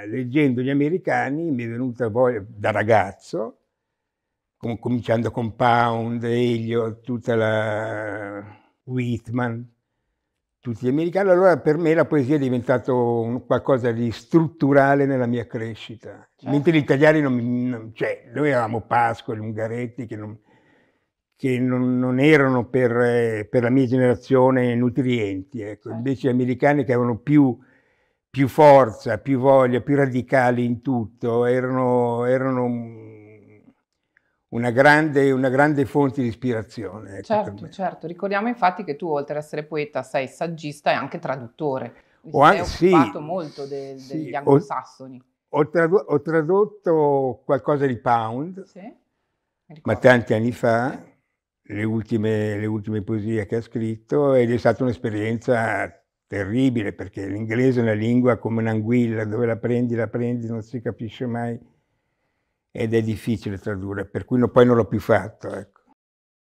Eh, leggendo gli americani mi è venuta voglia da ragazzo, com cominciando con Pound, Elliot, tutta la Whitman, tutti gli americani, allora per me la poesia è diventata qualcosa di strutturale nella mia crescita. Certo. Mentre gli italiani, non, non, cioè, noi eravamo Pascoli, Ungaretti, che non, che non, non erano per, eh, per, la mia generazione nutrienti, ecco. Certo. invece gli americani che avevano più più forza, più voglia, più radicali in tutto, erano, erano una grande, una grande, fonte di ispirazione. Ecco, certo, certo. Ricordiamo infatti che tu, oltre ad essere poeta, sei saggista e anche traduttore. Ho anche sei occupato sì, molto de- sì, degli anglosassoni. Ho, ho, tradu- ho, tradotto qualcosa di Pound, sì, ma tanti anni fa, le ultime, le ultime poesie che ha scritto, ed è stata un'esperienza terribile perché l'inglese è una lingua come un'anguilla, dove la prendi, la prendi, non si capisce mai ed è difficile tradurre, per cui no, poi non l'ho più fatto. Ecco.